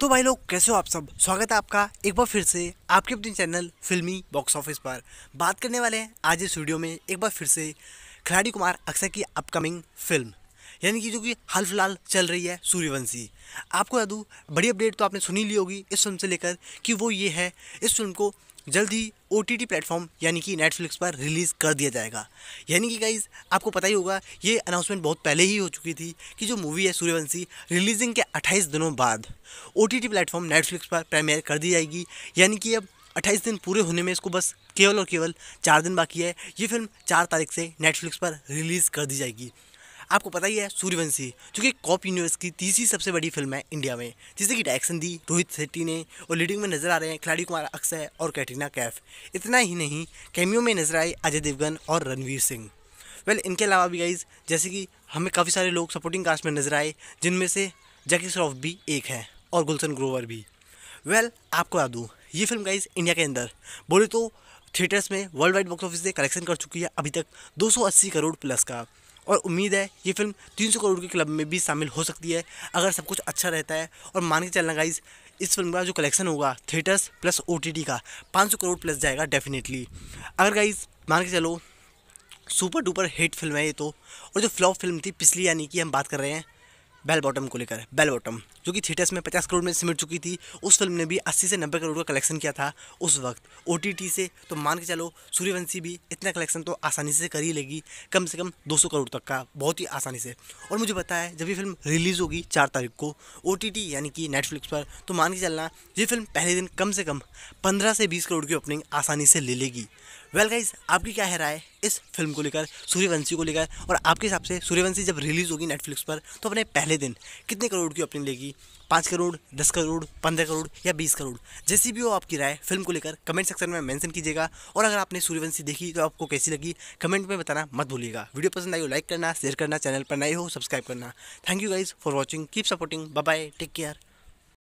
तो भाई लोग कैसे हो आप सब स्वागत है आपका एक बार फिर से आपके अपने चैनल फिल्मी बॉक्स ऑफिस पर बात करने वाले हैं आज इस वीडियो में एक बार फिर से खिलाड़ी कुमार अक्षय की अपकमिंग फिल्म यानी कि जो कि हाल फिलहाल चल रही है सूर्यवंशी आपको बता दूँ बड़ी अपडेट तो आपने सुनी ली होगी इस फिल्म से लेकर कि वो ये है इस फिल्म को जल्द ही ओ टी प्लेटफॉर्म यानी कि नेटफ्लिक्स पर रिलीज़ कर दिया जाएगा यानी कि गाइज आपको पता ही होगा ये अनाउंसमेंट बहुत पहले ही हो चुकी थी कि जो मूवी है सूर्यवंशी रिलीजिंग के 28 दिनों बाद ओ टी प्लेटफॉर्म नेटफ्लिक्स पर प्रीमियर कर दी जाएगी यानी कि अब 28 दिन पूरे होने में इसको बस केवल और केवल चार दिन बाकी है ये फिल्म चार तारीख से नेटफ्लिक्स पर रिलीज़ कर दी जाएगी आपको पता ही है सूर्यवंशी जो कि कॉप यूनिवर्स की तीसरी सबसे बड़ी फिल्म है इंडिया में जिसे कि डायरेक्शन दी रोहित शेट्टी ने और लीडिंग में नजर आ रहे हैं खिलाड़ी कुमार अक्षय और कैटरीना कैफ इतना ही नहीं कैमियो में नजर आए अजय देवगन और रणवीर सिंह वेल इनके अलावा भी गाइज जैसे कि हमें काफ़ी सारे लोग सपोर्टिंग कास्ट में नजर आए जिनमें से जैकी श्रॉफ भी एक है और गुलशन ग्रोवर भी वेल well, आपको बता दूँ ये फिल्म गाइज इंडिया के अंदर बोले तो थिएटर्स में वर्ल्ड वाइड बॉक्स ऑफिस से कलेक्शन कर चुकी है अभी तक 280 करोड़ प्लस का और उम्मीद है ये फिल्म तीन सौ करोड़ के क्लब में भी शामिल हो सकती है अगर सब कुछ अच्छा रहता है और मान के चलना गाइज इस फिल्म का जो कलेक्शन होगा थिएटर्स प्लस ओ का पाँच करोड़ प्लस जाएगा डेफिनेटली अगर गाइज मान के चलो सुपर डुपर हिट फिल्म है ये तो और जो फ्लॉप फिल्म थी पिछली यानी कि हम बात कर रहे हैं बेल बॉटम को लेकर बेल बॉटम जो कि थिएटर्स में 50 करोड़ में सिमट चुकी थी उस फिल्म ने भी 80 से 90 करोड़ का कलेक्शन किया था उस वक्त ओ से तो मान के चलो सूर्यवंशी भी इतना कलेक्शन तो आसानी से कर ही लेगी कम से कम 200 करोड़ तक का बहुत ही आसानी से और मुझे पता है जब ये फिल्म रिलीज़ होगी चार तारीख को ओ यानी कि नेटफ्लिक्स पर तो मान के चलना ये फिल्म पहले दिन कम से कम पंद्रह से बीस करोड़ की ओपनिंग आसानी से ले लेगी वेल well गाइज आपकी क्या है राय इस फिल्म को लेकर सूर्यवंशी को लेकर और आपके हिसाब से सूर्यवंशी जब रिलीज़ होगी नेटफ्लिक्स पर तो अपने पहले दिन कितने करोड़ की ओपनिंग लेगी पाँच करोड़ दस करोड़ पंद्रह करोड़ या बीस करोड़ जैसी भी हो आपकी राय फिल्म को लेकर कमेंट सेक्शन में मेंशन कीजिएगा और अगर आपने सूर्यवंशी देखी तो आपको कैसी लगी कमेंट में बताना मत भूलिएगा वीडियो पसंद आई हो लाइक करना शेयर करना चैनल पर नए हो सब्सक्राइब करना thank you guys for watching keep supporting bye take care